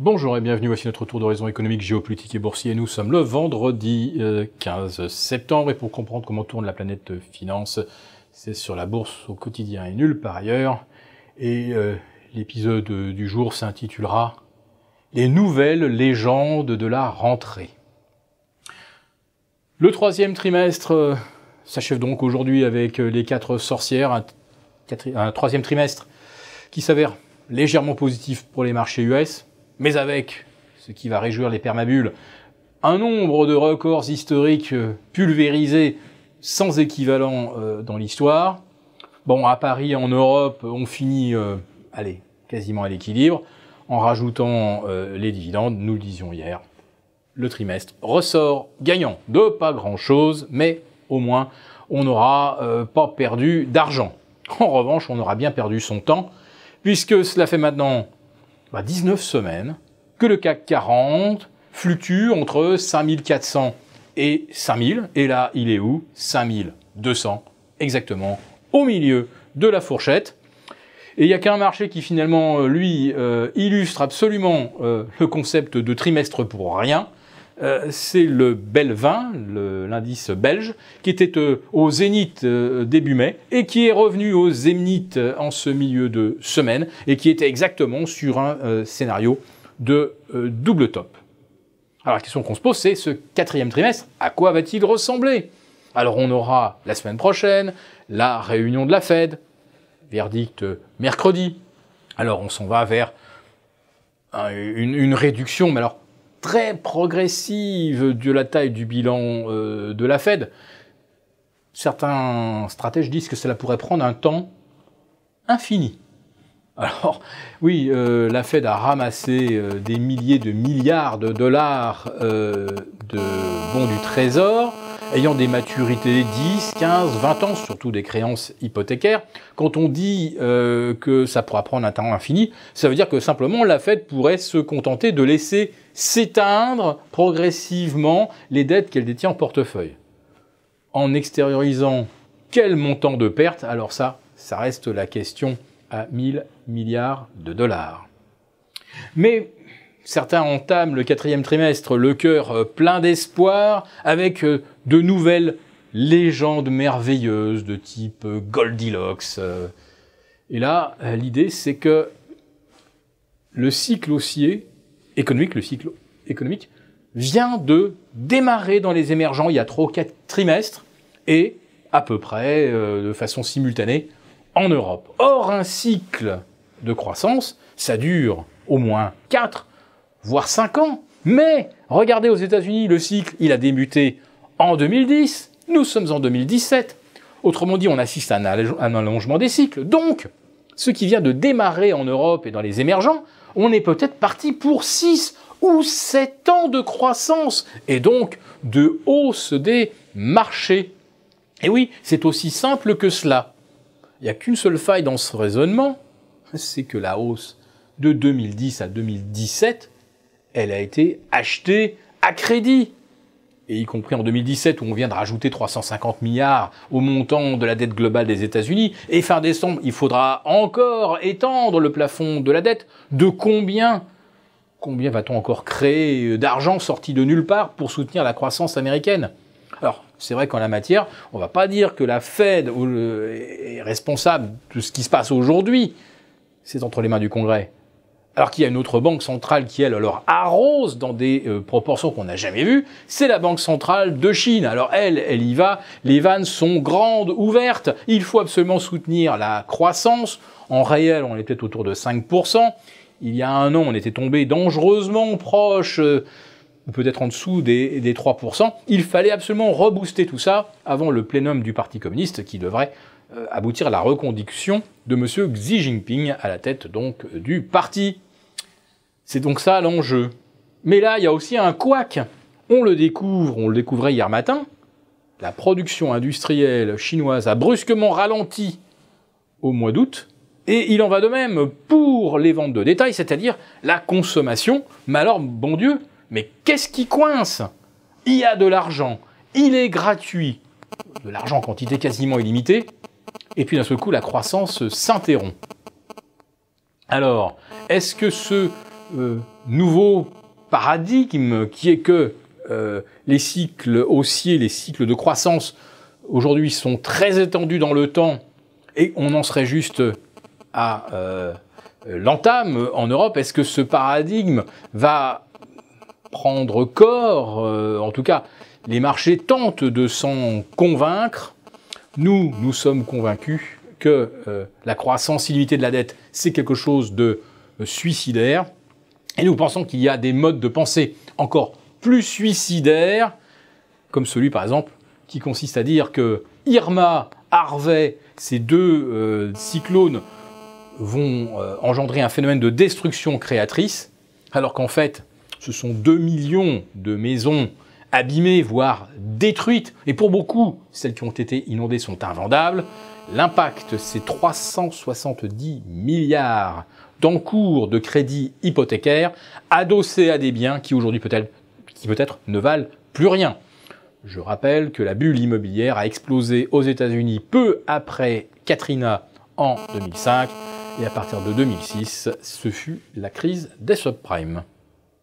Bonjour et bienvenue, voici notre tour d'horizon économique, géopolitique et boursier. Nous sommes le vendredi 15 euh, septembre et pour comprendre comment tourne la planète finance, c'est sur la bourse au quotidien et nulle par ailleurs. Et euh, l'épisode du jour s'intitulera Les nouvelles légendes de la rentrée. Le troisième trimestre euh, s'achève donc aujourd'hui avec les quatre sorcières, un troisième trimestre qui s'avère légèrement positif pour les marchés US mais avec, ce qui va réjouir les permabules, un nombre de records historiques euh, pulvérisés sans équivalent euh, dans l'histoire. Bon, à Paris, en Europe, on finit, euh, allez, quasiment à l'équilibre, en rajoutant les dividendes, nous le disions hier. Le trimestre ressort gagnant de pas grand-chose, mais au moins, on n'aura pas perdu d'argent. En revanche, on aura bien perdu son temps, puisque cela fait maintenant 19 bah, semaines que le CAC 40 fluctue entre 5400 et 5000. Et là, il est où 5200, exactement au milieu de la fourchette. Et il n'y a qu'un marché qui finalement, euh, lui, euh, illustre absolument euh, le concept de trimestre pour rien, euh, c'est le Belvin, l'indice belge, qui était euh, au zénith euh, début mai et qui est revenu au zénith en ce milieu de semaine et qui était exactement sur un scénario de double top. Alors la question qu'on se pose, c'est ce quatrième trimestre, à quoi va-t-il ressembler Alors on aura la semaine prochaine la réunion de la Fed, verdict mercredi. Alors on s'en va vers une, une réduction, mais alors très progressive de la taille du bilan euh, de la Fed, certains stratèges disent que cela pourrait prendre un temps infini. Alors oui, euh, la Fed a ramassé euh, des milliers de milliards de dollars de bons du Trésor ayant des maturités 10, 15, 20 ans, surtout des créances hypothécaires, quand on dit euh, que ça pourra prendre un temps infini, ça veut dire que simplement la Fed pourrait se contenter de laisser s'éteindre progressivement les dettes qu'elle détient en portefeuille. En extériorisant quel montant de perte, alors ça, ça reste la question à 1000 milliards de dollars. Mais Certains entament le quatrième trimestre le cœur euh, plein d'espoir avec euh, de nouvelles légendes merveilleuses de type euh, Goldilocks. Et là, l'idée, c'est que le cycle haussier économique, le cycle économique, vient de démarrer dans les émergents il y a trois ou quatre trimestres et à peu près de façon simultanée en Europe. Or, un cycle de croissance, ça dure au moins quatre voire 5 ans. Mais regardez aux États-Unis, le cycle, il a débuté en 2010, nous sommes en 2017. Autrement dit, on assiste à un, allongement des cycles. Donc, ce qui vient de démarrer en Europe et dans les émergents, on est peut-être parti pour 6 ou 7 ans de croissance et donc de hausse des marchés. Et oui, c'est aussi simple que cela. Il n'y a qu'une seule faille dans ce raisonnement, c'est que la hausse de 2010 à 2017 elle a été achetée à crédit. Et y compris en 2017 où on vient de rajouter 350 milliards au montant de la dette globale des États-Unis. Et fin décembre, il faudra encore étendre le plafond de la dette. De combien Combien va-t-on encore créer euh, d'argent sorti de nulle part pour soutenir la croissance américaine Alors, c'est vrai qu'en la matière, on ne va pas dire que la Fed euh, est responsable de ce qui se passe aujourd'hui. C'est entre les mains du Congrès. Alors qu'il y a une autre banque centrale qui, elle, alors arrose dans des euh, proportions qu'on n'a jamais vues, c'est la Banque centrale de Chine. Alors elle, elle y va, les vannes sont grandes, ouvertes, il faut absolument soutenir la croissance. En réel, on est peut-être autour de 5%. Il y a un an, on était tombé dangereusement proche, euh, peut-être en dessous des, 3%. Il fallait absolument rebooster tout ça avant le plénum du Parti communiste qui devrait euh, aboutir à la reconduction de M. Xi Jinping à la tête donc du parti. C'est donc ça l'enjeu. Mais là, il y a aussi un couac. On le découvre, on le découvrait hier matin. La production industrielle chinoise a brusquement ralenti au mois d'août. Et il en va de même pour les ventes de détail, c'est-à-dire la consommation. Mais alors, bon Dieu, mais qu'est-ce qui coince Il y a de l'argent, il est gratuit, de l'argent en quantité quasiment illimitée, et puis d'un seul coup, la croissance s'interrompt. Alors, est-ce que ce euh, nouveau paradigme qui est que euh, les cycles haussiers, les cycles de croissance, aujourd'hui sont très étendus dans le temps, et on en serait juste à euh, l'entame en Europe, est-ce que ce paradigme va prendre corps En tout cas, les marchés tentent de s'en convaincre nous, nous sommes convaincus que euh, la croissance illimitée de la dette, c'est quelque chose de euh, suicidaire. Et nous pensons qu'il y a des modes de pensée encore plus suicidaires, comme celui par exemple qui consiste à dire que Irma, Harvey, ces deux euh, cyclones vont engendrer un phénomène de destruction créatrice, alors qu'en fait, ce sont 2 millions de maisons abîmées, voire détruites, et pour beaucoup, celles qui ont été inondées sont invendables, l'impact, c'est 370 milliards d'encours de crédits hypothécaires adossés à des biens qui aujourd'hui peut-être ne valent plus rien. Je rappelle que la bulle immobilière a explosé aux États-Unis peu après Katrina en 2005 et à partir de 2006, ce fut la crise des subprimes.